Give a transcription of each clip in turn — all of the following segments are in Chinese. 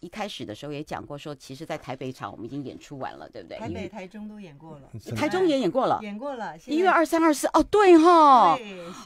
一开始的时候也讲过，说其实，在台北场我们已经演出完了，对不对？台北、台中都演过了，台中也演过了，演过了。一月二三二四，哦，对哈，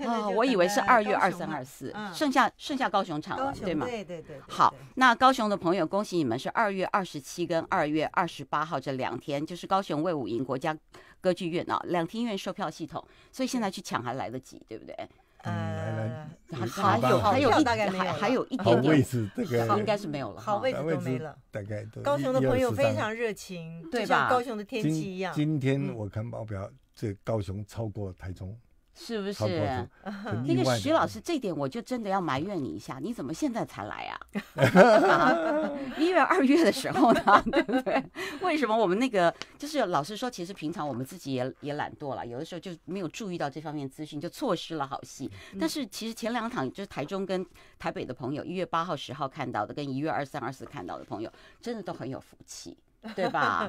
啊，我以为是二月二三二四，剩下剩下高雄场了，对吗？对对对。好，那高雄的朋友，恭喜你们是二月二十七跟二月二十八号这两天，就是高雄为武营国家歌剧院啊，两天院售票系统，所以现在去抢还来得及，对不对？呃，还有还有大概没有，还有一点点，位置这个应该是没有了，好位置都没了，大概都。高雄的朋友非常热情，就像高雄的天气一样。今天我看报表，这高雄超过台中。是不是？那个徐老师，这点我就真的要埋怨你一下，你怎么现在才来啊？一月二月的时候呢？对为什么我们那个就是老师说，其实平常我们自己也也懒惰了，有的时候就没有注意到这方面资讯，就错失了好戏。但是其实前两场就是台中跟台北的朋友，一月八号、十号看到的，跟一月二三、二四看到的朋友，真的都很有福气。对吧？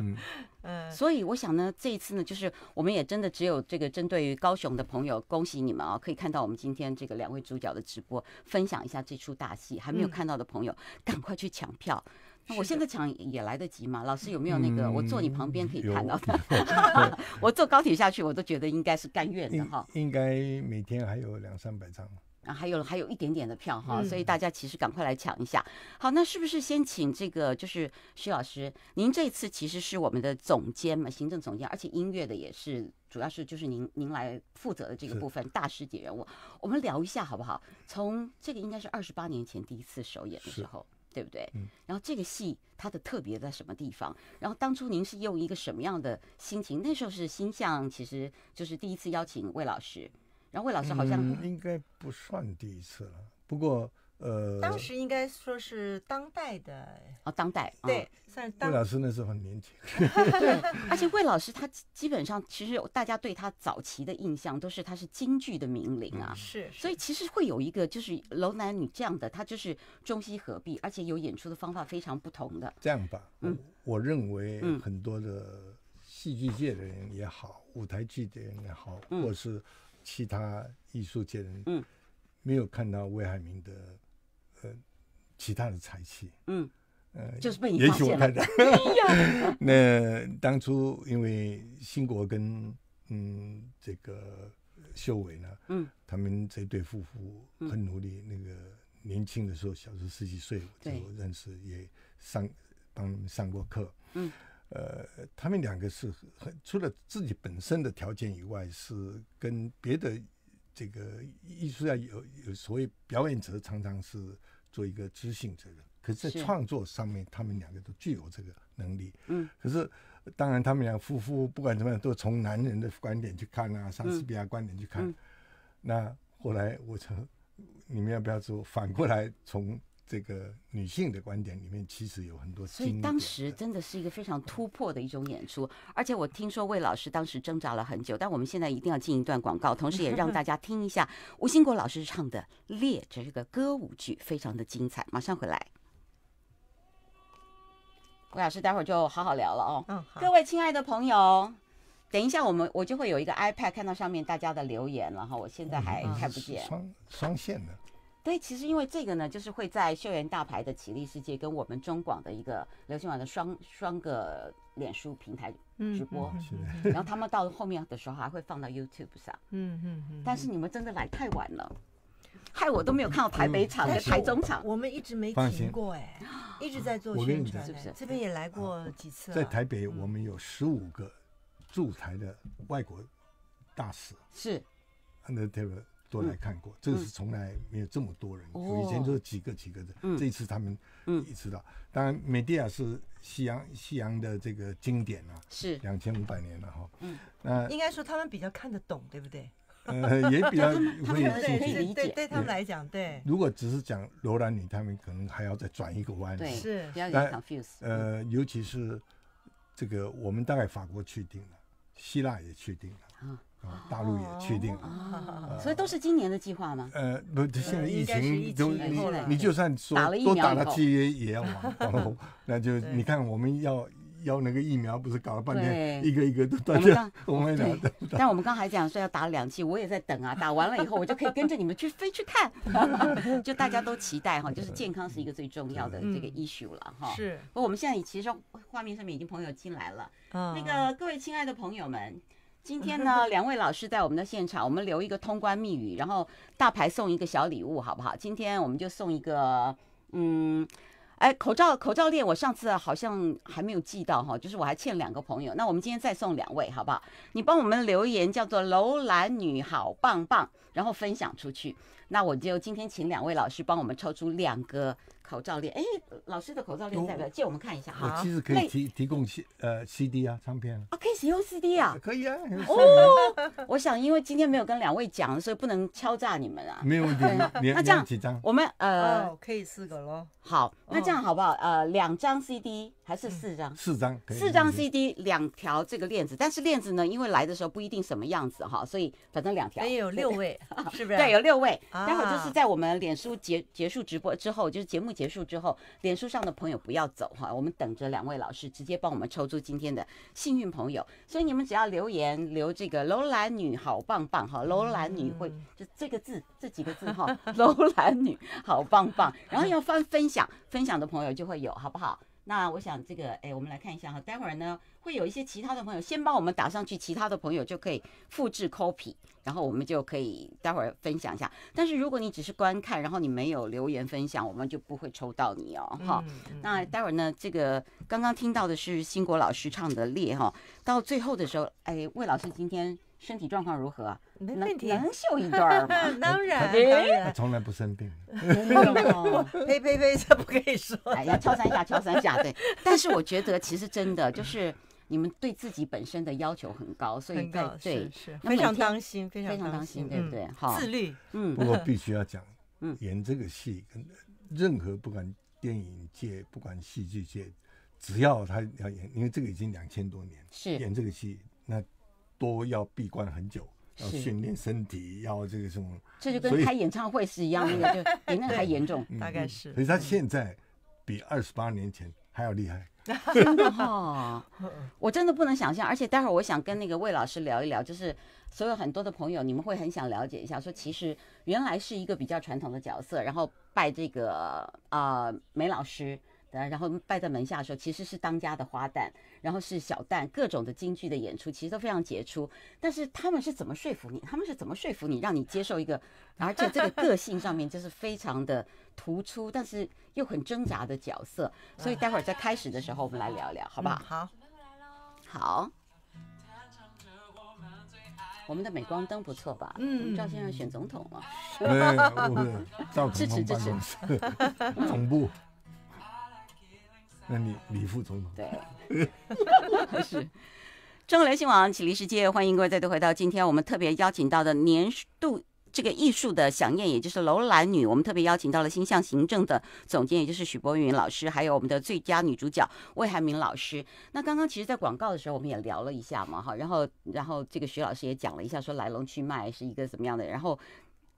嗯，所以我想呢，这一次呢，就是我们也真的只有这个针对于高雄的朋友，恭喜你们啊，可以看到我们今天这个两位主角的直播，分享一下这出大戏。还没有看到的朋友，赶快去抢票。那我现在抢也来得及吗？老师有没有那个？我坐你旁边可以看到。的？我坐高铁下去，我都觉得应该是甘愿的哈。应该每天还有两三百张。啊，还有还有一点点的票哈，所以大家其实赶快来抢一下。好，那是不是先请这个就是徐老师？您这次其实是我们的总监嘛，行政总监，而且音乐的也是，主要是就是您您来负责的这个部分，大师级人物，我们聊一下好不好？从这个应该是二十八年前第一次首演的时候，对不对？然后这个戏它的特别在什么地方？然后当初您是用一个什么样的心情？那时候是星象，其实就是第一次邀请魏老师。然后魏老师好像应该不算第一次了，不过呃，当时应该说是当代的哦，当代对，算是魏老师那时候很年轻，而且魏老师他基本上其实大家对他早期的印象都是他是京剧的名伶啊，是，所以其实会有一个就是楼男女这样的，他就是中西合璧，而且有演出的方法非常不同的。这样吧，嗯，我认为很多的戏剧界的人也好，舞台剧的人也好，或是。其他艺术界人，嗯，没有看到魏海明的，呃，其他的才气，嗯，呃，就是被你发现了。那当初因为兴国跟嗯这个秀伟呢，嗯，他们这对夫妇很努力，那个年轻的时候，小时候十几岁就认识，也上帮上过课，嗯。呃，他们两个是很除了自己本身的条件以外，是跟别的这个艺术家有有所谓表演者常常是做一个知性者，可是，在创作上面，他们两个都具有这个能力。嗯，可是，当然，他们俩夫妇不管怎么样，都从男人的观点去看啊，莎士比亚观点去看。那后来我从你们要不要做反过来从？这个女性的观点里面其实有很多，所以当时真的是一个非常突破的一种演出。而且我听说魏老师当时挣扎了很久，但我们现在一定要进一段广告，同时也让大家听一下 吴兴国老师唱的《列》，这个歌舞剧，非常的精彩。马上回来，魏老师待会儿就好好聊了哦。嗯，好。各位亲爱的朋友，等一下我们我就会有一个 iPad，看到上面大家的留言了哈。我现在还看不见，双双线的。对，其实因为这个呢，就是会在秀园大牌的绮丽世界跟我们中广的一个流行网的双双个脸书平台直播，然后他们到后面的时候还会放到 YouTube 上。嗯嗯嗯。但是你们真的来太晚了，害我都没有看到台北场的台总场。我们一直没停过哎，一直在做宣传，是是？不这边也来过几次。在台北，我们有十五个驻台的外国大使。是。都来看过，这个是从来没有这么多人，以前都是几个几个的。嗯，这次他们嗯也知道。当然，美蒂亚是西洋西洋的这个经典啊，是两千五百年了哈。嗯，那应该说他们比较看得懂，对不对？呃，也比较 会有兴对对，对他们来讲，对。如果只是讲罗兰女，他们可能还要再转一个弯。对，是比较有 confuse。呃，尤其是这个，我们大概法国去定了，希腊也去定了。嗯。大陆也确定，了，所以都是今年的计划吗？呃，不，现在疫情都你你就算说都打了几针也要忙，那就你看我们要要那个疫苗，不是搞了半天一个一个都断掉。我们刚 但我们刚还讲说要打两剂，我也在等啊。打完了以后，我就可以跟着你们去飞去看，就大家都期待哈。就是健康是一个最重要的这个 issue 了哈。是，我们现在其实画面上面已经朋友进来了，那个各位亲爱的朋友们。今天呢，两位老师在我们的现场，我们留一个通关密语，然后大牌送一个小礼物，好不好？今天我们就送一个，嗯，哎，口罩口罩链，我上次好像还没有寄到哈，就是我还欠两个朋友，那我们今天再送两位好不好？你帮我们留言叫做“楼兰女好棒棒”，然后分享出去，那我就今天请两位老师帮我们抽出两个。口罩链，哎，老师的口罩链在不？借我们看一下。我其实可以提提供 C 呃 CD 啊，唱片啊。啊，可以使用 CD 啊。可以啊。哦，我想因为今天没有跟两位讲，所以不能敲诈你们啊。没有问题。那这样，我们呃，可以四个咯。好，那这样好不好？呃，两张 CD。还是四张，四张，四张 CD，两条这个链子，但是链子呢，因为来的时候不一定什么样子哈，所以反正两条。以有六位，是不是？对，有六位。待会就是在我们脸书结结束直播之后，就是节目结束之后，脸书上的朋友不要走哈，我们等着两位老师直接帮我们抽出今天的幸运朋友。所以你们只要留言留这个“楼兰女好棒棒”哈，“楼兰女”会就这个字这几个字哈，“楼兰女好棒棒”，然后要分分享，分享的朋友就会有，好不好？那我想这个，哎，我们来看一下哈，待会儿呢会有一些其他的朋友先帮我们打上去，其他的朋友就可以复制 copy，然后我们就可以待会儿分享一下。但是如果你只是观看，然后你没有留言分享，我们就不会抽到你哦，哈。那待会儿呢，这个刚刚听到的是兴国老师唱的《烈》哈，到最后的时候，哎，魏老师今天。身体状况如何？能能秀一段吗？当然，当然。他从来不生病。呸呸呸，这不可以说。哎呀，敲三下，敲三下，对。但是我觉得，其实真的就是你们对自己本身的要求很高，所以对，是非常当心，非常当心，对不对？自律。嗯。不过必须要讲，嗯，演这个戏，跟任何不管电影界，不管戏剧界，只要他要演，因为这个已经两千多年，是演这个戏，那。多要闭关很久，要训练身体，要这个什么，这就跟开演唱会是一样的，就 比那还严重，大概是。所以他现在比二十八年前还要厉害。哈、我真的不能想象，而且待会儿我想跟那个魏老师聊一聊，就是所有很多的朋友，你们会很想了解一下，说其实原来是一个比较传统的角色，然后拜这个啊梅老师。然后拜在门下的时候，其实是当家的花旦，然后是小旦，各种的京剧的演出其实都非常杰出。但是他们是怎么说服你？他们是怎么说服你，让你接受一个，而且这个个性上面就是非常的突出，但是又很挣扎的角色。所以待会儿在开始的时候，我们来聊聊，好不好？好。好。我们的美光灯不错吧？嗯。赵先生选总统了。支持支持。总部。李李副总统？对，是。中国流行网，启立世界，欢迎各位再度回到今天我们特别邀请到的年度这个艺术的响宴，也就是《楼兰女》，我们特别邀请到了星象行政的总监，也就是许博云老师，还有我们的最佳女主角魏海明老师。那刚刚其实，在广告的时候，我们也聊了一下嘛，哈，然后，然后这个徐老师也讲了一下，说来龙去脉是一个怎么样的，然后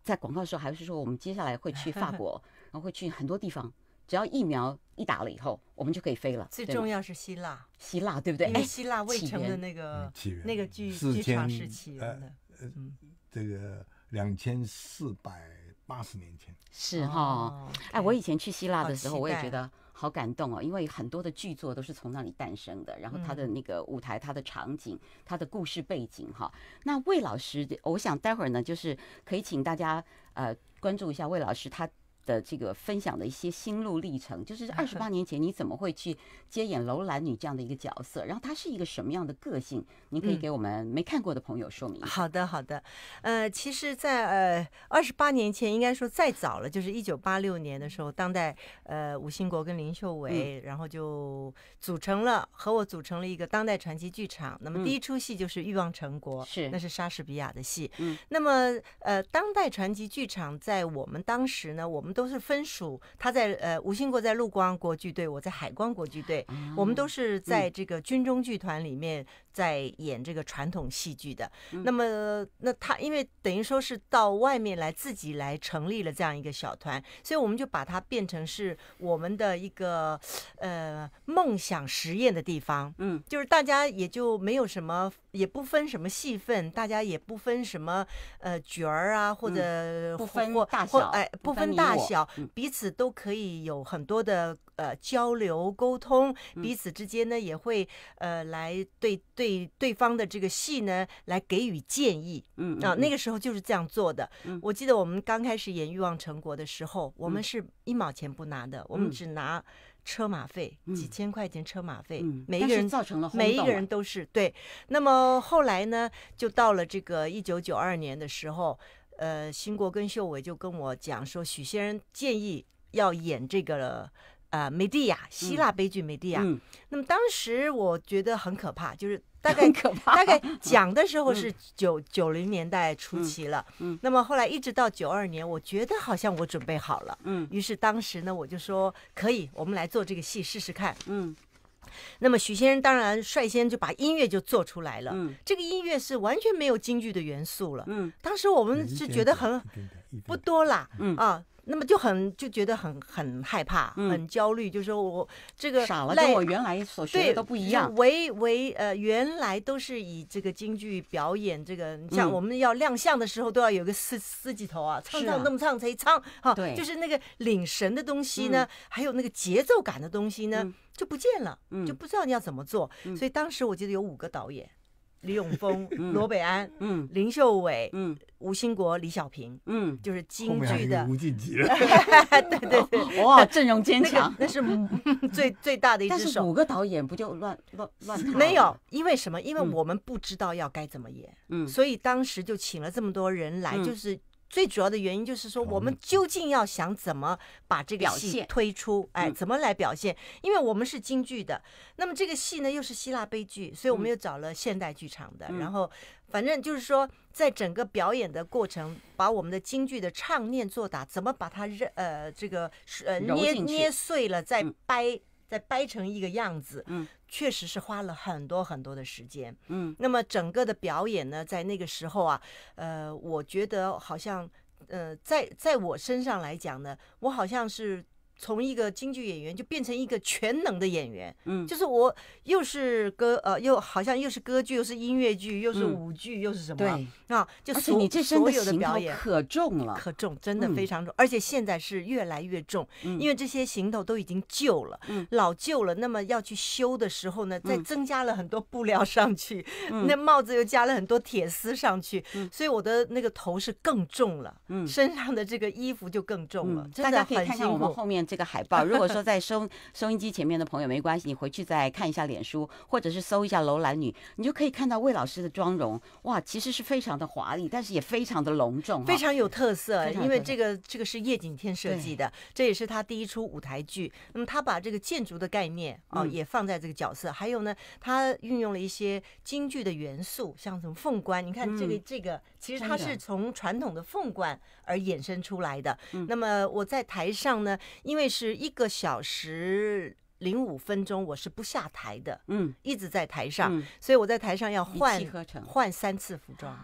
在广告的时候，还是说我们接下来会去法国，然后会去很多地方，只要疫苗。一打了以后，我们就可以飞了。最重要是希腊，希腊对不对？哎，希腊未成的那个那个剧剧场是起源的，嗯，这个两千四百八十年前是哈。哎，我以前去希腊的时候，我也觉得好感动哦，因为很多的剧作都是从那里诞生的，然后它的那个舞台、它的场景、它的故事背景哈。那魏老师，我想待会儿呢，就是可以请大家呃关注一下魏老师他。的这个分享的一些心路历程，就是二十八年前你怎么会去接演《楼兰女》这样的一个角色？然后她是一个什么样的个性？你可以给我们没看过的朋友说明。好的，好的。呃，其实，在二十八年前，应该说再早了，就是一九八六年的时候，当代呃吴兴国跟林秀伟，然后就组成了和我组成了一个当代传奇剧场。那么第一出戏就是《欲望成国》，是，那是莎士比亚的戏。嗯。那么呃，当代传奇剧场在我们当时呢，我们。都是分属，他在呃吴兴国在陆光国剧队，我在海光国剧队，我们都是在这个军中剧团里面。在演这个传统戏剧的，那么那他因为等于说是到外面来自己来成立了这样一个小团，所以我们就把它变成是我们的一个呃梦想实验的地方。嗯，就是大家也就没有什么，也不分什么戏份，大家也不分什么呃角儿啊或者不分大小，哎不分大小，彼此都可以有很多的。呃，交流沟通，彼此之间呢也会呃来对对对方的这个戏呢来给予建议，嗯，啊，那个时候就是这样做的。我记得我们刚开始演《欲望成果》的时候，我们是一毛钱不拿的，我们只拿车马费，几千块钱车马费，每一个人造成每一个人都是对。那么后来呢，就到了这个一九九二年的时候，呃，兴国跟秀伟就跟我讲说，许先生建议要演这个了。啊，美帝亚，希腊悲剧，美帝亚。嗯。那么当时我觉得很可怕，就是 大概大概讲的时候是九九零年代初期了。嗯。那么后来一直到九二年，我觉得好像我准备好了。嗯。于是当时呢，我就说可以，我们来做这个戏试试看。嗯。那么许先生当然率先就把音乐就做出来了。嗯。这个音乐是完全没有京剧的元素了。嗯。当时我们是觉得很不多啦。嗯。啊。那么就很就觉得很很害怕，很焦虑，就是说我这个少了，跟我原来所学的都不一样。为为呃，原来都是以这个京剧表演，这个你像我们要亮相的时候，都要有个四四级头啊，唱唱那么唱才唱哈，就是那个领神的东西呢，还有那个节奏感的东西呢，就不见了，就不知道你要怎么做。所以当时我记得有五个导演。李永峰、罗北安、林秀伟、吴兴国、李小平，嗯，就是京剧的吴敬了，对对对，哇，阵容坚强，那是 最最大的一只手，五个导演不就乱乱乱？没有，因为什么？因为我们不知道要该怎么演，嗯，所以当时就请了这么多人来，就是。最主要的原因就是说，我们究竟要想怎么把这个戏推出？哎，怎么来表现？因为我们是京剧的，那么这个戏呢又是希腊悲剧，所以我们又找了现代剧场的。然后，反正就是说，在整个表演的过程，把我们的京剧的唱念做打，怎么把它揉呃这个呃捏捏碎了再掰。再掰成一个样子，嗯，确实是花了很多很多的时间，嗯，那么整个的表演呢，在那个时候啊，呃，我觉得好像，呃，在在我身上来讲呢，我好像是。从一个京剧演员就变成一个全能的演员，嗯，就是我又是歌呃，又好像又是歌剧，又是音乐剧，又是舞剧，又是什么？对，啊，就是你这身的表演可重了，可重，真的非常重，而且现在是越来越重，因为这些行头都已经旧了，嗯，老旧了。那么要去修的时候呢，再增加了很多布料上去，那帽子又加了很多铁丝上去，所以我的那个头是更重了，嗯，身上的这个衣服就更重了。大家可以看一下我们后面。这个海报，如果说在收 收音机前面的朋友没关系，你回去再看一下脸书，或者是搜一下《楼兰女》，你就可以看到魏老师的妆容。哇，其实是非常的华丽，但是也非常的隆重，非常有特色。因为这个这个是叶景天设计的，这也是他第一出舞台剧。那么他把这个建筑的概念啊也放在这个角色，还有呢，他运用了一些京剧的元素，像什么凤冠。你看这个这个，其实他是从传统的凤冠。而衍生出来的。那么我在台上呢，因为是一个小时零五分钟，我是不下台的，嗯，一直在台上，所以我在台上要换换三次服装，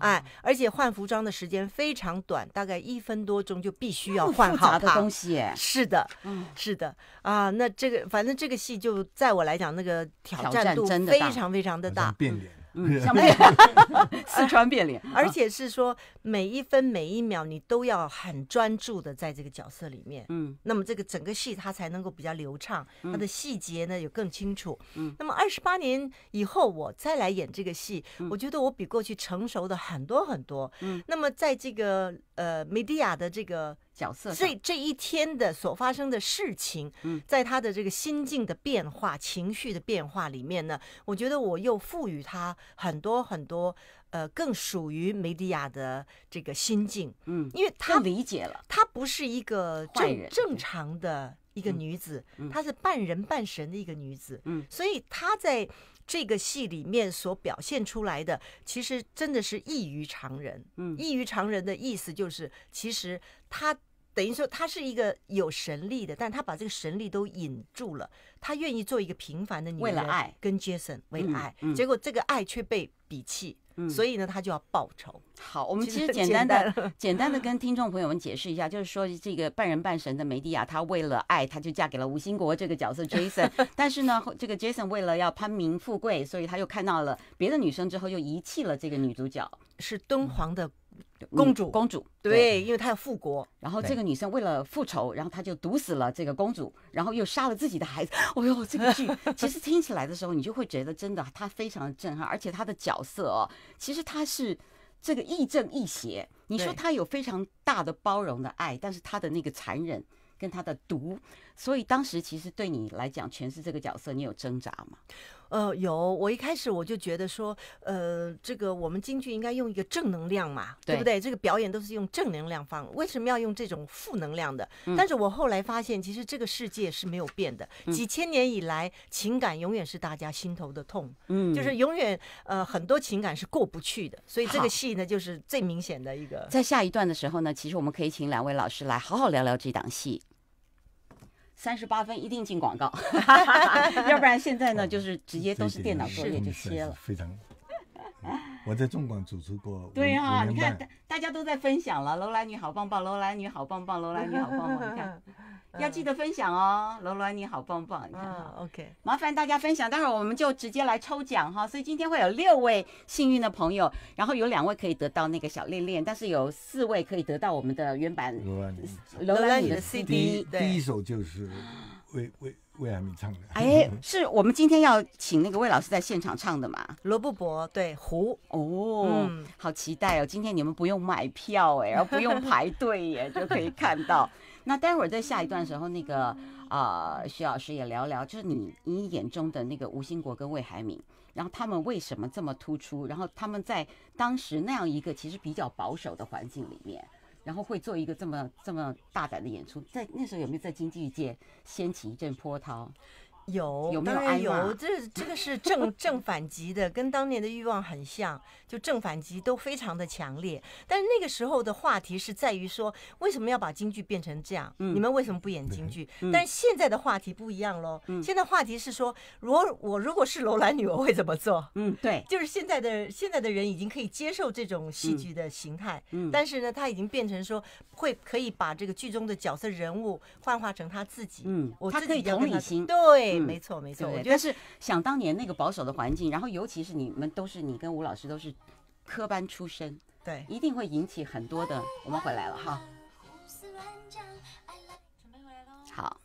哎，而且换服装的时间非常短，大概一分多钟就必须要换好它。的东西，是的，嗯，是的啊，那这个反正这个戏就在我来讲，那个挑战度非常非常的大。变脸，四川变脸，而且是说每一分每一秒你都要很专注的在这个角色里面，嗯，那么这个整个戏它才能够比较流畅，它的细节呢也更清楚，嗯，那么二十八年以后我再来演这个戏，我觉得我比过去成熟的很多很多，嗯，那么在这个呃梅迪亚的这个。角色，所以这一天的所发生的事情，在他的这个心境的变化、情绪的变化里面呢，我觉得我又赋予他很多很多，呃，更属于梅迪亚的这个心境。嗯，因为他理解了，她不是一个正正常的一个女子，她是半人半神的一个女子。嗯，所以她在。这个戏里面所表现出来的，其实真的是异于常人。嗯，异于常人的意思就是，其实他等于说他是一个有神力的，但他把这个神力都引住了，他愿意做一个平凡的女人，为了爱跟 Jason，为了爱，结果这个爱却被。比气，所以呢，他就要报仇。好，我们其实简单的、简单的 跟听众朋友们解释一下，就是说这个半人半神的梅蒂亚，她为了爱，她就嫁给了吴兴国这个角色 Jason。但是呢，这个 Jason 为了要攀名富贵，所以他又看到了别的女生之后，又遗弃了这个女主角。是敦煌的。公主，公主，对，因为她要复国。然后这个女生为了复仇，然后她就毒死了这个公主，然后又杀了自己的孩子。哦 呦，这个剧 其实听起来的时候，你就会觉得真的她非常震撼，而且她的角色哦，其实她是这个亦正亦邪。你说她有非常大的包容的爱，但是她的那个残忍跟她的毒，所以当时其实对你来讲，诠释这个角色，你有挣扎吗？呃，有我一开始我就觉得说，呃，这个我们京剧应该用一个正能量嘛，对不对？这个表演都是用正能量放，为什么要用这种负能量的？但是我后来发现，其实这个世界是没有变的，几千年以来，情感永远是大家心头的痛，嗯，就是永远呃很多情感是过不去的，所以这个戏呢，就是最明显的一个。在下一段的时候呢，其实我们可以请两位老师来好好聊聊这档戏。三十八分一定进广告，要不然现在呢，就是直接都是电脑作业就切了。我在中广主持过，对啊，你看，大家都在分享了，楼兰女好棒棒，楼兰女好棒棒，楼兰女好棒棒，你看，要记得分享哦，楼兰女好棒棒，你看，OK，麻烦大家分享，待会儿我们就直接来抽奖哈，所以今天会有六位幸运的朋友，然后有两位可以得到那个小恋恋，但是有四位可以得到我们的原版楼兰女的 CD，第一首就是，为为。魏海敏唱的，哎，是我们今天要请那个魏老师在现场唱的嘛？罗布泊，对，湖，哦，嗯，好期待哦！今天你们不用买票，哎，然 后不用排队，耶，就可以看到。那待会儿在下一段时候，那个啊，徐老师也聊聊，就是你你眼中的那个吴兴国跟魏海敏，然后他们为什么这么突出？然后他们在当时那样一个其实比较保守的环境里面。然后会做一个这么这么大胆的演出，在那时候有没有在京剧界掀起一阵波涛？有，当然有，这这个是正正反极的，跟当年的欲望很像，就正反极都非常的强烈。但是那个时候的话题是在于说，为什么要把京剧变成这样？你们为什么不演京剧？但现在的话题不一样喽。现在话题是说，如我如果是楼兰女，我会怎么做？嗯，对，就是现在的现在的人已经可以接受这种戏剧的形态。嗯，但是呢，他已经变成说，会可以把这个剧中的角色人物幻化成他自己。嗯，他可以同理心。对。没错没错，我觉得是想当年那个保守的环境，然后尤其是你们都是你跟吴老师都是科班出身，对，一定会引起很多的。我们回来了哈，好。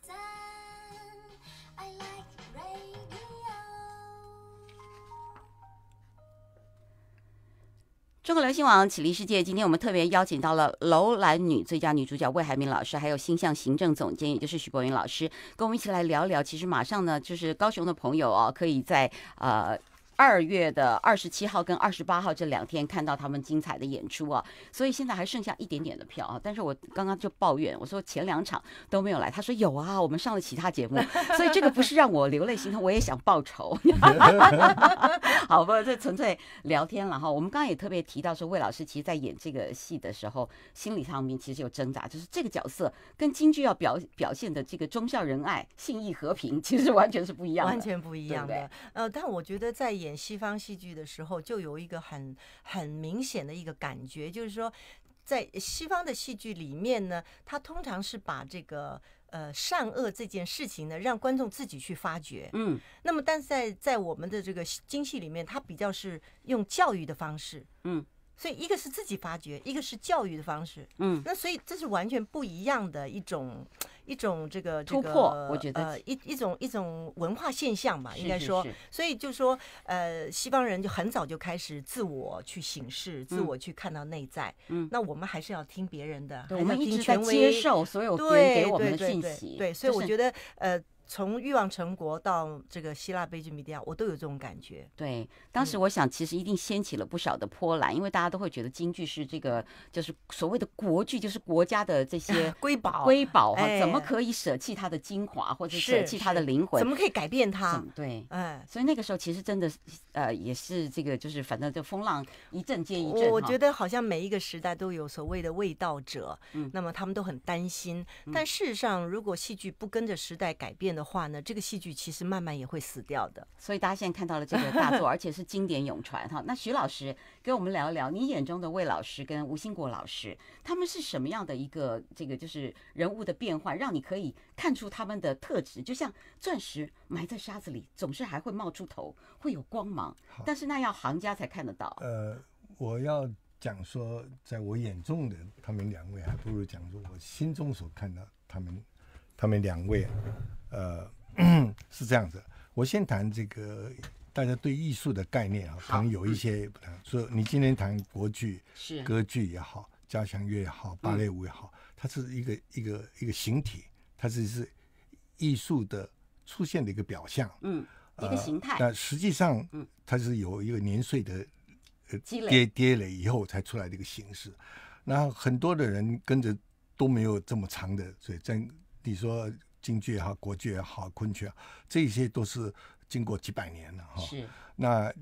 中国流行网启立世界，今天我们特别邀请到了楼兰女最佳女主角魏海明老师，还有星象行政总监，也就是徐博云老师，跟我们一起来聊聊。其实马上呢，就是高雄的朋友啊，可以在呃。二月的二十七号跟二十八号这两天看到他们精彩的演出啊，所以现在还剩下一点点的票啊。但是我刚刚就抱怨，我说前两场都没有来。他说有啊，我们上了其他节目，所以这个不是让我流泪心痛，我也想报仇。好吧，这纯粹聊天了哈。我们刚刚也特别提到说，魏老师其实，在演这个戏的时候，心理上面其实有挣扎，就是这个角色跟京剧要表表现的这个忠孝仁爱、信义和平，其实完全是不一样，完全不一样的。呃，但我觉得在演。西方戏剧的时候，就有一个很很明显的一个感觉，就是说，在西方的戏剧里面呢，它通常是把这个呃善恶这件事情呢，让观众自己去发掘。嗯，那么但是在在我们的这个京戏里面，它比较是用教育的方式。嗯，所以一个是自己发掘，一个是教育的方式。嗯，那所以这是完全不一样的一种。一种这个突破，我觉得呃一一种一种文化现象吧，应该说，所以就说呃，西方人就很早就开始自我去醒视，自我去看到内在。嗯，那我们还是要听别人的，我们一直在接受所有别人给我们的信息。对，所以我觉得呃。从《欲望成国》到这个《希腊悲剧米底亚》，我都有这种感觉。对，当时我想，其实一定掀起了不少的波澜，因为大家都会觉得京剧是这个，就是所谓的国剧，就是国家的这些 瑰宝，瑰宝哈，怎么可以舍弃它的精华，或者舍弃它的灵魂？怎么可以改变它？对，哎，所以那个时候其实真的呃，也是这个，就是反正就风浪一阵接一阵。我觉得好像每一个时代都有所谓的味道者，嗯，那么他们都很担心。但事实上，如果戏剧不跟着时代改变的，的话呢，这个戏剧其实慢慢也会死掉的。所以大家现在看到了这个大作，而且是经典永传哈。那徐老师跟我们聊一聊，你眼中的魏老师跟吴兴国老师，他们是什么样的一个这个就是人物的变换，让你可以看出他们的特质？就像钻石埋在沙子里，总是还会冒出头，会有光芒，但是那要行家才看得到。呃，我要讲说，在我眼中的他们两位，还不如讲说我心中所看到他们他们两位。呃，是这样子。我先谈这个，大家对艺术的概念啊，可能有一些说，你今天谈国剧、是歌剧也好，交响乐也好，芭蕾舞也好，它是一个一个一个形体，它只是艺术的出现的一个表象，嗯，一个形态。那实际上，它是有一个年岁的积累跌累以后才出来的一个形式。那很多的人跟着都没有这么长的，所以，在你说。京剧也好，国剧也好，昆曲啊，这些都是经过几百年了哈。是。那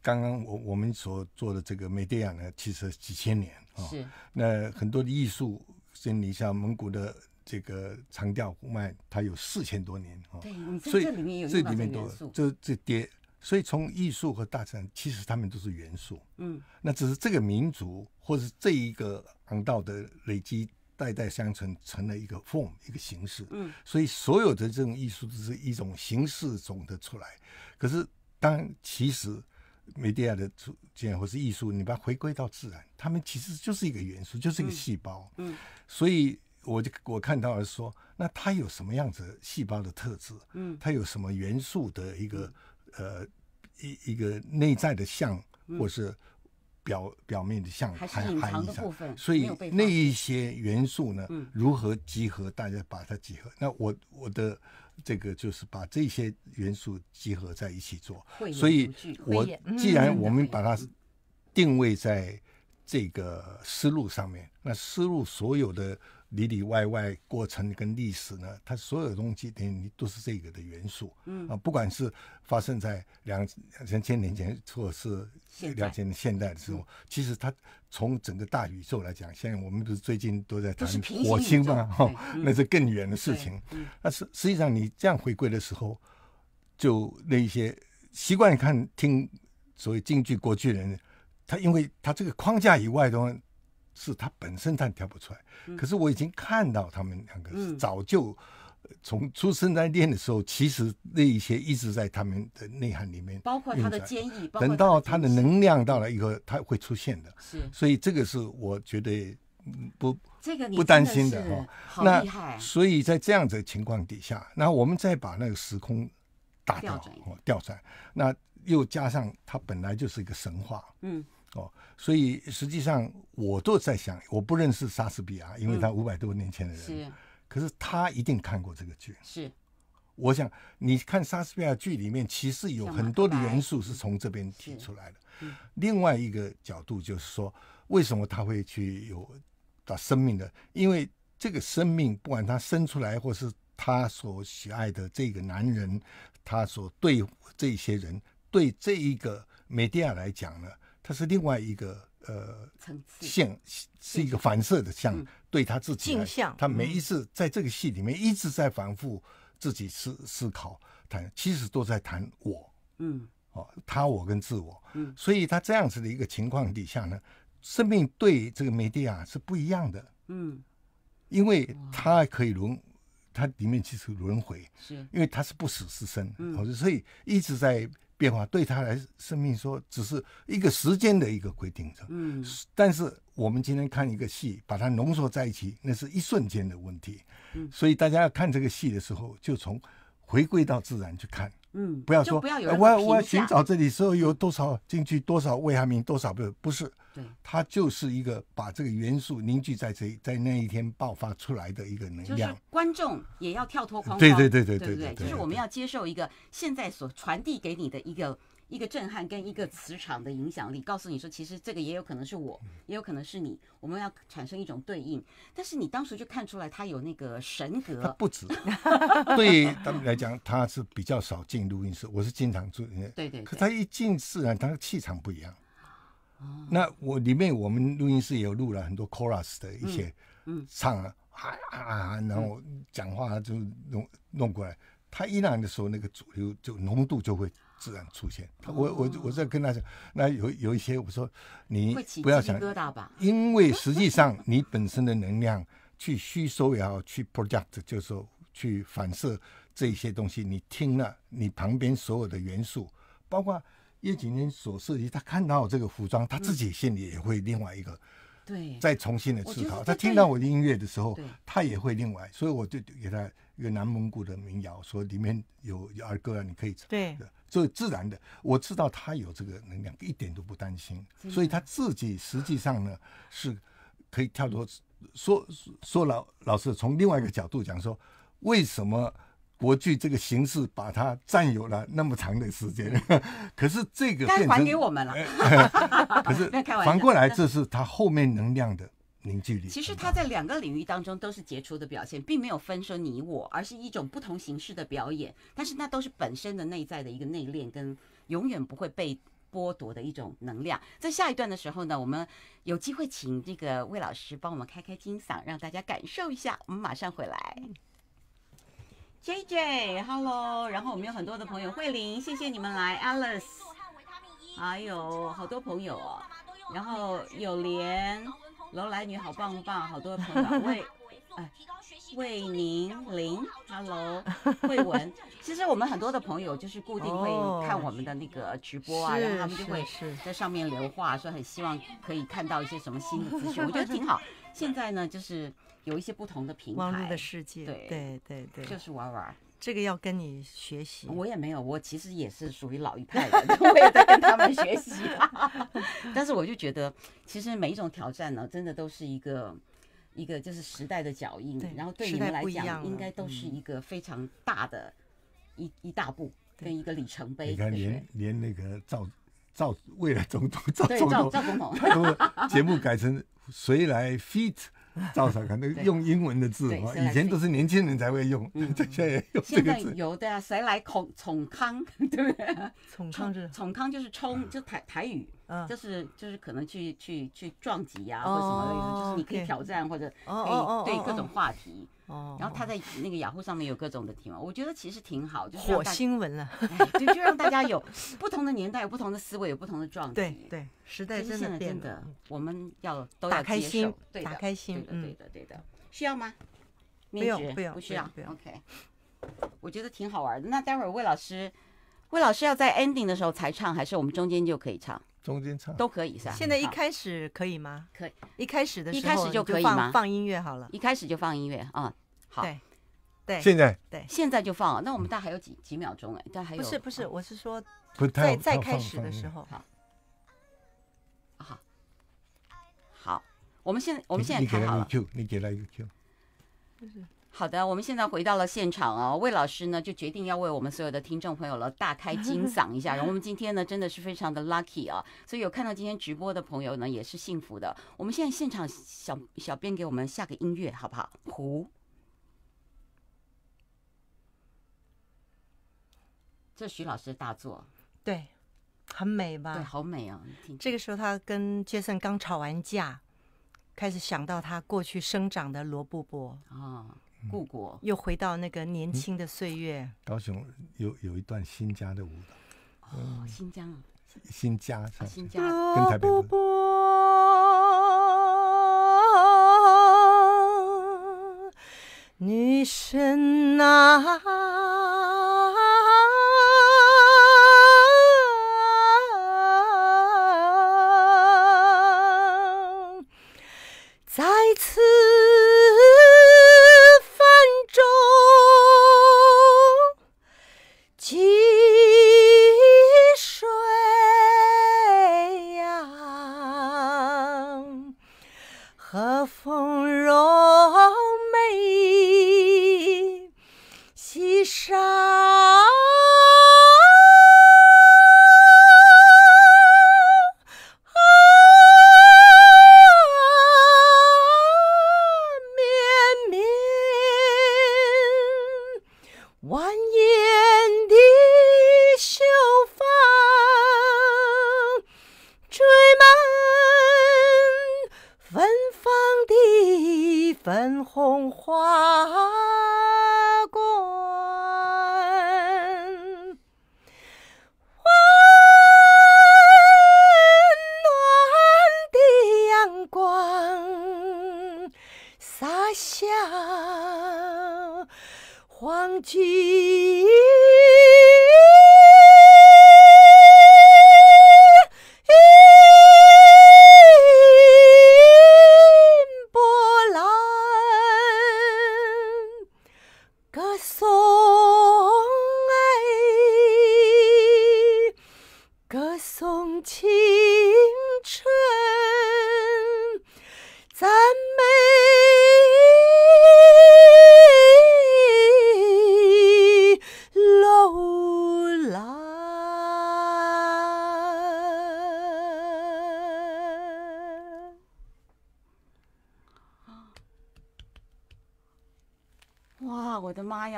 刚刚我我们所做的这个美电亚呢，其实几千年。是。那很多的艺术，像你像蒙古的这个长调呼麦，它有四千多年哈。对，所以这里面有这里面都这这点，所以从艺术和大自然，其实他们都是元素。嗯。那只是这个民族，或是这一个航道的累积。代代相承成了一个 form 一个形式，嗯，所以所有的这种艺术都是一种形式总的出来。可是当其实媒体的出现或是艺术，你把它回归到自然，它们其实就是一个元素，就是一个细胞，嗯。所以我就我看到是说，那它有什么样子细胞的特质？嗯，它有什么元素的一个呃一一个内在的像，或是？表表面的像还含一上。所以那一些元素呢，如何集合？大家把它集合。那我我的这个就是把这些元素集合在一起做。所以，我既然我们把它定位在。这个思路上面，那思路所有的里里外外过程跟历史呢，它所有东西都都是这个的元素。嗯啊，不管是发生在两两三千年前，或者是两千现代的时候，其实它从整个大宇宙来讲，现在我们不是最近都在谈火星嘛？哈，那是更远的事情。那实实际上你这样回归的时候，就那一些习惯看听所谓京剧国剧人。他因为他这个框架以外的东西，是他本身他跳不出来。可是我已经看到他们两个是早就从出生在练的时候，其实那一些一直在他们的内涵里面，包括他的坚毅，等到他的能量到了以后，他会出现的。是，所以这个是我觉得不这个不担心的哈。那所以在这样子的情况底下，那我们再把那个时空打掉，调转，那又加上它本来就是一个神话，嗯。哦，所以实际上我都在想，我不认识莎士比亚，因为他五百多年前的人，是。可是他一定看过这个剧，是。我想，你看莎士比亚剧里面，其实有很多的元素是从这边提出来的。嗯。另外一个角度就是说，为什么他会去有，的生命的？因为这个生命，不管他生出来，或是他所喜爱的这个男人，他所对这些人，对这一个美蒂亚来讲呢？他是另外一个呃层次，像是一个反射的，像对他自己，他每一次在这个戏里面一直在反复自己思思考，谈其实都在谈我，嗯，哦，他我跟自我，嗯，所以他这样子的一个情况底下呢，生命对这个梅爹亚是不一样的，嗯，因为他可以轮，它里面其实轮回，是，因为它是不死之身，嗯，所以一直在。变化对他来生命说，只是一个时间的一个规定嗯，但是我们今天看一个戏，把它浓缩在一起，那是一瞬间的问题。嗯，所以大家要看这个戏的时候，就从回归到自然去看。嗯，不要说，不要有人我我寻找这里时候，有多少进去，多少维他命，多少不不是。对，它就是一个把这个元素凝聚在这，在那一天爆发出来的一个能量。观众也要跳脱框框，对对对对对，对对？就是我们要接受一个现在所传递给你的一个。一个震撼跟一个磁场的影响力，告诉你说，其实这个也有可能是我，也有可能是你，我们要产生一种对应。但是你当时就看出来，他有那个神格。他不止。对于他们来讲，他是比较少进录音室，我是经常住。对对。可他一进自然，他的气场不一样。哦。那我里面我们录音室也有录了很多 chorus 的一些，嗯，唱啊，啊啊，然后讲话就弄弄过来。他一来的时候，那个主流就浓度就会。自然出现。我我我在跟他讲，那有有一些我说你不要想，因为实际上你本身的能量去吸收也好，去 project 就是说去反射这一些东西。你听了你旁边所有的元素，包括叶景天所涉及，他看到这个服装，他自己心里也会另外一个，对，再重新的思考。他听到我的音乐的时候，他也会另外，所以我就给他。一个南蒙古的民谣，说里面有儿歌啊，你可以唱。对，以自然的，我知道他有这个能量，一点都不担心。所以他自己实际上呢，是可以跳脱说说老老师从另外一个角度讲说，为什么国剧这个形式把它占有了那么长的时间？可是这个该还给我们了。可是 反过来，这是他后面能量的。凝聚力。其实他在两个领域当中都是杰出的表现，并没有分说你我，而是一种不同形式的表演。但是那都是本身的内在的一个内敛，跟永远不会被剥夺的一种能量。在下一段的时候呢，我们有机会请这个魏老师帮我们开开金嗓，让大家感受一下。我们马上回来。JJ，Hello，然后我们有很多的朋友，慧玲，谢谢你们来，Alice，还有好多朋友哦，然后有莲。楼来女好棒棒，好多朋友魏 哎魏宁玲，Hello，魏 文。其实我们很多的朋友就是固定会看我们的那个直播啊，然后他们就会在上面留话，说很希望可以看到一些什么新的资讯，我觉得挺好。现在呢，就是有一些不同的平台，网络的世界，对对对对，就是玩玩。这个要跟你学习，我也没有，我其实也是属于老一派的，我也在跟他们学习。但是我就觉得，其实每一种挑战呢，真的都是一个一个就是时代的脚印，然后对你们来讲，应该都是一个非常大的一一大步跟一个里程碑。你看，连连那个赵赵未来总统赵赵总统，节目改成谁来 fit？赵小康，那个用英文的字，以前都是年轻人才会用，现在用这个字。现在有的，谁来孔宠 康，对不对？宠康就是冲，就台台语。嗯，就是就是可能去去去撞击呀，或者什么的意思，就是你可以挑战或者可以对各种话题。哦。然后他在那个雅虎上面有各种的题目，我觉得其实挺好，就是火新闻了，就就让大家有不同的年代、有不同的思维、有不同的撞击。对对，时代真的真的，我们要打开心，打开心，对的对的，需要吗？不用不用，不需要 OK，我觉得挺好玩的。那待会儿魏老师，魏老师要在 ending 的时候才唱，还是我们中间就可以唱？中间唱都可以是吧？现在一开始可以吗？可以，一开始的时候一开始就可以吗？放音乐好了，一开始就放音乐啊。好，对对，现在对，现在就放。那我们大概还有几几秒钟哎，但还有不是不是，我是说在在开始的时候好，好，好。我们现在我们现在好，你给他一个 Q，你给他一个 Q。好的，我们现在回到了现场啊，魏老师呢就决定要为我们所有的听众朋友了大开金 嗓一下。我们今天呢真的是非常的 lucky 啊，所以有看到今天直播的朋友呢也是幸福的。我们现在现场小小编给我们下个音乐好不好？胡，这徐老师大作，对，很美吧？对，好美啊！听，这个时候他跟杰森刚吵完架，开始想到他过去生长的罗布泊啊。故国又回到那个年轻的岁月。高雄有有一段新疆的舞蹈。哦，新疆。新疆新疆，跟台北不女神啊！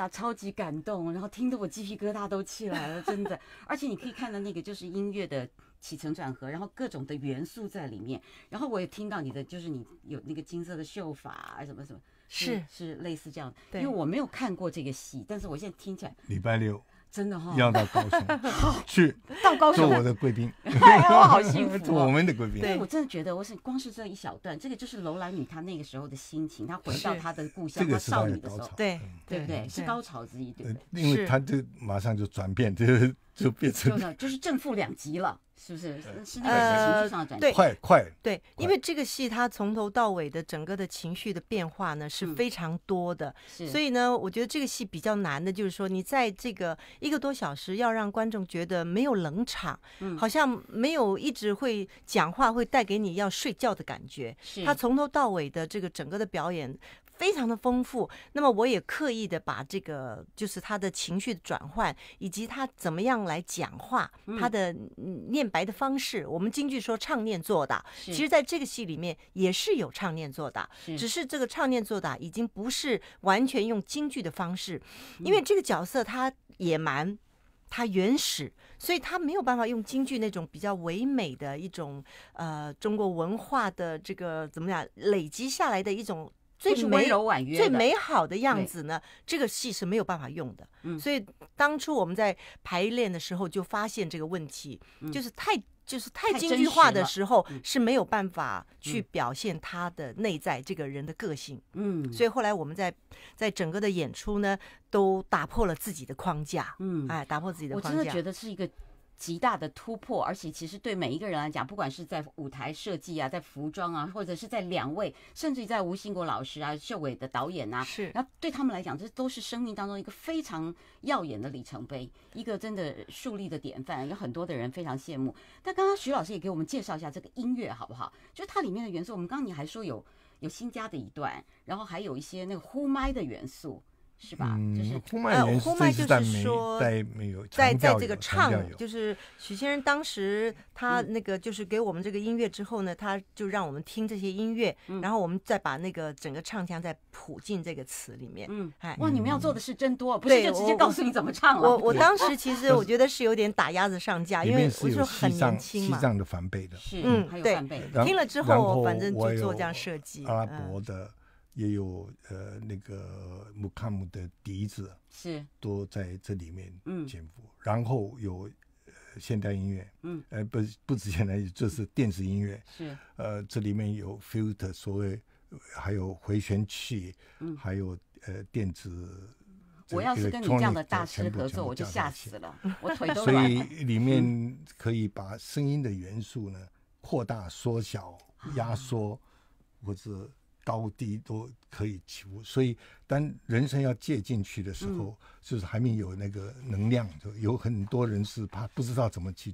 超级感动，然后听得我鸡皮疙瘩都起来了，真的。而且你可以看到那个就是音乐的起承转合，然后各种的元素在里面。然后我也听到你的，就是你有那个金色的秀法啊，什么什么，是是类似这样。对，因为我没有看过这个戏，但是我现在听起来，礼拜六。真的哈，到高雄 去，高做我的贵宾，哎我好幸福做我们的贵宾，对我真的觉得，我是光是这一小段，这个就是楼兰女她那个时候的心情，她回到她的故乡，她少女的时候，对对不对？是高潮之一，对不对？因为她就马上就转变，就就变成，就是正负两极了。是不是是那个情绪上转快快对，因为这个戏它从头到尾的整个的情绪的变化呢是非常多的，所以呢，我觉得这个戏比较难的就是说，你在这个一个多小时要让观众觉得没有冷场，好像没有一直会讲话会带给你要睡觉的感觉。是，他从头到尾的这个整个的表演。非常的丰富，那么我也刻意的把这个，就是他的情绪转换，以及他怎么样来讲话，他的念白的方式。我们京剧说唱念做的，其实在这个戏里面也是有唱念做的，只是这个唱念做的已经不是完全用京剧的方式，因为这个角色他野蛮，他原始，所以他没有办法用京剧那种比较唯美的一种，呃，中国文化的这个怎么讲，累积下来的一种。最温柔婉约，最美好的样子呢？这个戏是没有办法用的。嗯，所以当初我们在排练的时候就发现这个问题，就是太就是太京剧化的时候是没有办法去表现他的内在这个人的个性。嗯，所以后来我们在在整个的演出呢都打破了自己的框架。嗯，哎，打破自己的框架。我真的觉得是一个。极大的突破，而且其实对每一个人来讲，不管是在舞台设计啊，在服装啊，或者是在两位，甚至于在吴兴国老师啊、秀伟的导演啊，是，那对他们来讲，这都是生命当中一个非常耀眼的里程碑，一个真的树立的典范，有很多的人非常羡慕。但刚刚徐老师也给我们介绍一下这个音乐好不好？就它里面的元素，我们刚刚你还说有有新加的一段，然后还有一些那个呼麦的元素。是吧？嗯，呃，我呼麦就是说，在没有在在这个唱，就是许先生当时他那个就是给我们这个音乐之后呢，他就让我们听这些音乐，然后我们再把那个整个唱腔再谱进这个词里面。嗯，哎，哇，你们要做的是真多，不是就直接告诉你怎么唱了？我我 当时其实我觉得是有点打鸭子上架，因为我说很年轻嘛。西藏的翻倍的，是嗯，对，听了之后反正就做这样设计。阿拉伯的。也有呃那个木卡姆的笛子是都在这里面嗯兼顾，然后有呃现代音乐嗯呃，不不止现代这是电子音乐是呃这里面有 filter 所谓还有回旋器嗯还有呃电子。我要是跟你这样的大师合作，我就吓死了，我腿都 所以里面可以把声音的元素呢扩大、缩小、压缩或者。高低都可以起伏，所以当人生要借进去的时候，就是还没有那个能量，就有很多人是怕不知道怎么去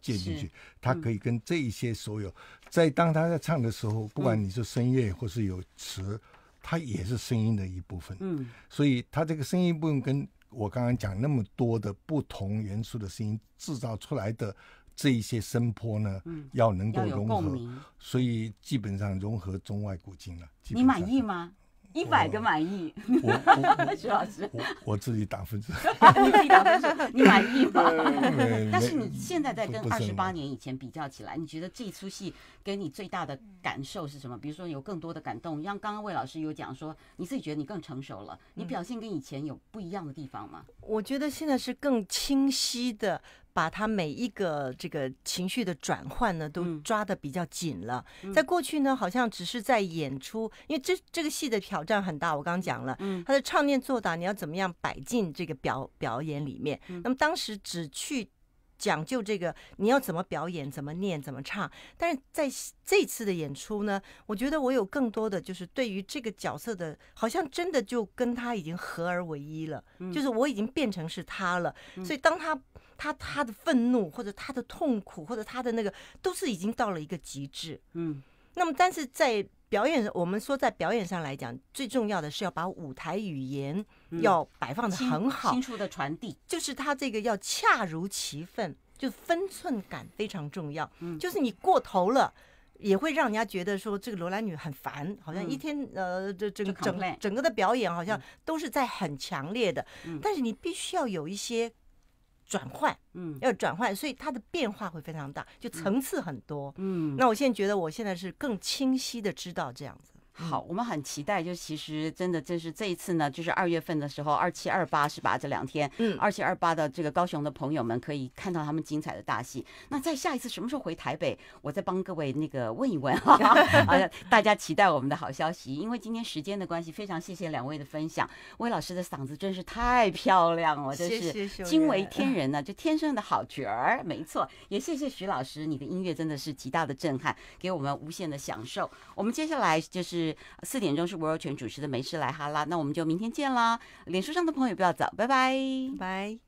借进去。他可以跟这一些所有，在当他在唱的时候，不管你是声乐或是有词，他也是声音的一部分。嗯，所以他这个声音不用跟我刚刚讲那么多的不同元素的声音制造出来的。这一些声波呢，要能够有共所以基本上融合中外古今了。你满意吗？一百个满意。徐老师，我自己打分制。你打分制，你满意吗？但是你现在在跟二十八年以前比较起来，你觉得这出戏给你最大的感受是什么？比如说有更多的感动，像刚刚魏老师有讲说，你自己觉得你更成熟了，你表现跟以前有不一样的地方吗？我觉得现在是更清晰的。把他每一个这个情绪的转换呢，都抓的比较紧了。在过去呢，好像只是在演出，因为这这个戏的挑战很大。我刚刚讲了，他的唱念做打，你要怎么样摆进这个表表演里面。那么当时只去讲究这个，你要怎么表演，怎么念，怎么唱。但是在这次的演出呢，我觉得我有更多的，就是对于这个角色的，好像真的就跟他已经合而为一了，就是我已经变成是他了。所以当他。他他的愤怒或者他的痛苦或者他的那个都是已经到了一个极致，嗯。那么，但是在表演，我们说在表演上来讲，最重要的是要把舞台语言要摆放的很好，清楚的传递，就是他这个要恰如其分，就分寸感非常重要。嗯。就是你过头了，也会让人家觉得说这个罗兰女很烦，好像一天呃这这个整整个的表演好像都是在很强烈的，但是你必须要有一些。转换，嗯，要转换，所以它的变化会非常大，就层次很多，嗯。那我现在觉得，我现在是更清晰的知道这样子。好，我们很期待。就其实真的就是这一次呢，就是二月份的时候，二七二八是吧？这两天，嗯，二七二八的这个高雄的朋友们可以看到他们精彩的大戏。那再下一次什么时候回台北，我再帮各位那个问一问哈。大家期待我们的好消息。因为今天时间的关系，非常谢谢两位的分享。魏老师的嗓子真是太漂亮了，真是惊为天人呢，就天生的好角儿，没错。也谢谢徐老师，你的音乐真的是极大的震撼，给我们无限的享受。我们接下来就是。四点钟是吴若权主持的《没事来哈啦》，那我们就明天见啦！脸书上的朋友不要走，拜拜拜。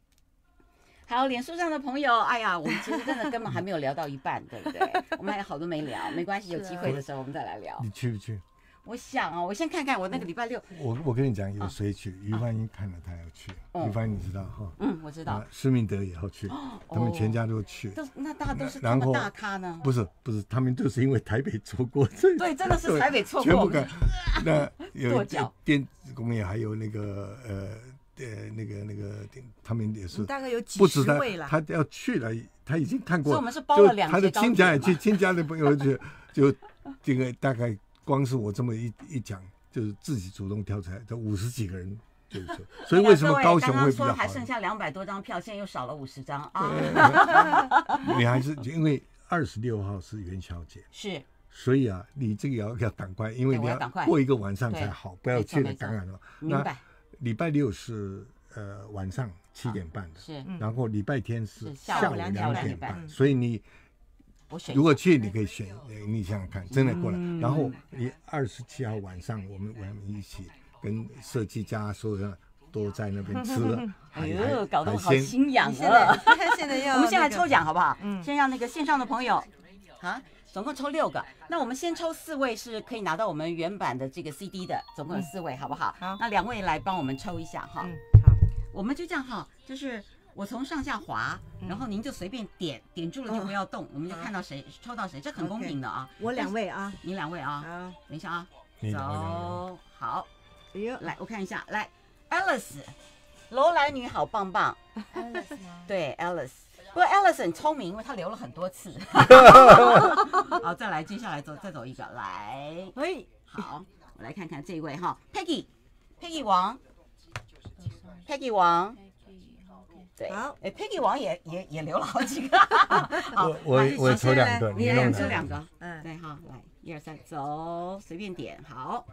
还有脸书上的朋友，哎呀，我们其实真的根本还没有聊到一半，对不对？我们还有好多没聊，没关系，有机会的时候我们再来聊。你去不去？我想啊，我先看看我那个礼拜六。我我跟你讲，有谁去？于凡英看了，他要去。于凡，你知道哈？嗯，我知道。施明德也要去，他们全家都去。都那大都是然么大咖呢？不是不是，他们都是因为台北错过。这对，真的是台北错过。全部跟那有电子工业还有那个呃呃那个那个，他们也是大概有几十位了。他要去了，他已经看过。我们是包了两他的亲家也去，亲家的朋友去，就这个大概。光是我这么一一讲，就是自己主动跳出来，这五十几个人，所以为什么高雄会比较好？还剩下两百多张票，现在又少了五十张啊！你还是因为二十六号是元宵节，是，所以啊，你这个要要赶快，因为你要过一个晚上才好，不要去了感染了。明白。礼拜六是呃晚上七点半的，是，然后礼拜天是下午两点半，所以你。如果去，你可以选，你想想看，真的过来。然后你二十七号晚上，我们我们一起跟设计家，所有人都在那边吃。哎呦，搞得好心痒啊！现在要，我们现在抽奖好不好？嗯，先让那个线上的朋友 啊，总共抽六个。那我们先抽四位是可以拿到我们原版的这个 CD 的，总共有四位，好不好？好，那两位来帮我们抽一下哈。好，我们就这样哈，就是。我从上下滑，然后您就随便点点住了就不要动，我们就看到谁抽到谁，这很公平的啊。我两位啊，你两位啊，等一下啊，走好。哎呦，来，我看一下，来，Alice，楼兰女，好棒棒。对，Alice，不过 Alice 很聪明，因为她留了很多次。好，再来，接下来走，再走一个，来，喂，好，我来看看这一位哈，Peggy，Peggy 王，Peggy 王。好，哎 p e n g y 王也也也留了好几个，好，我我抽两个，你抽两个，嗯，对哈，来，一二三，走，随便点，好，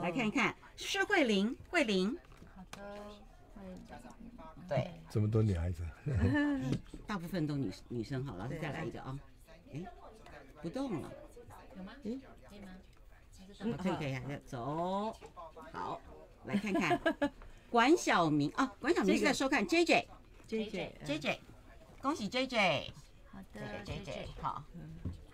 来看一看，是桂林，桂林，好的，对，这么多女孩子，大部分都女女生，好，老师再来一个啊，哎，不动了，有吗？嗯，可以吗？嗯，可以可以，走，好，来看看，管晓明啊，管晓明在收看 JJ。J J J J，恭喜 J J，好的，J J，好，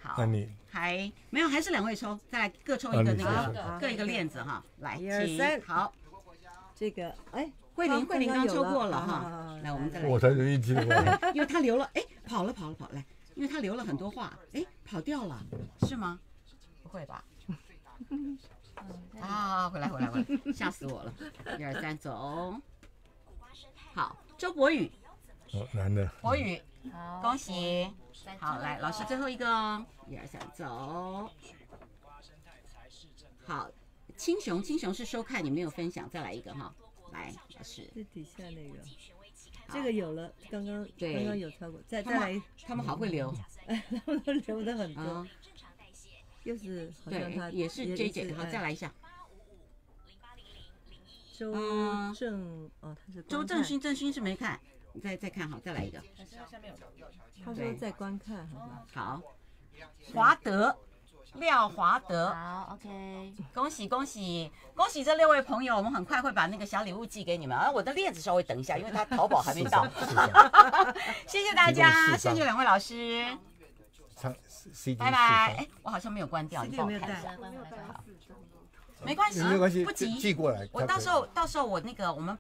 好，还没有，还是两位抽，再来各抽一个，那个，各一个链子哈，来，请，好，这个，哎，桂林桂林刚抽过了哈，来我们再来，我才容一听，因为他留了，哎，跑了跑了跑来，因为他留了很多话，哎，跑掉了，是吗？不会吧？啊，回来回来回来，吓死我了，一二三走，好，周博宇。男的，国语，好，恭喜，好，来，老师最后一个，一二三，走。好，青雄，青雄是收看，你没有分享，再来一个哈，来，老师。最底下那个，这个有了，刚刚，对，刚刚有跳过，再再来。他们好会留，他们都留的很多。正常代谢，又是。对，也是 j 姐，好，再来一下。周正，哦，他是。周正勋，正勋是没看。再再看好，再来一个。他说在观看，好好？好，华德，廖华德。好，OK，恭喜恭喜恭喜这六位朋友，我们很快会把那个小礼物寄给你们啊！我的链子稍微等一下，因为他淘宝还没到。谢谢大家，谢谢两位老师。拜拜，我好像没有关掉，你帮我看一下。没关系，没关系，不急，寄过来。我到时候到时候我那个我们。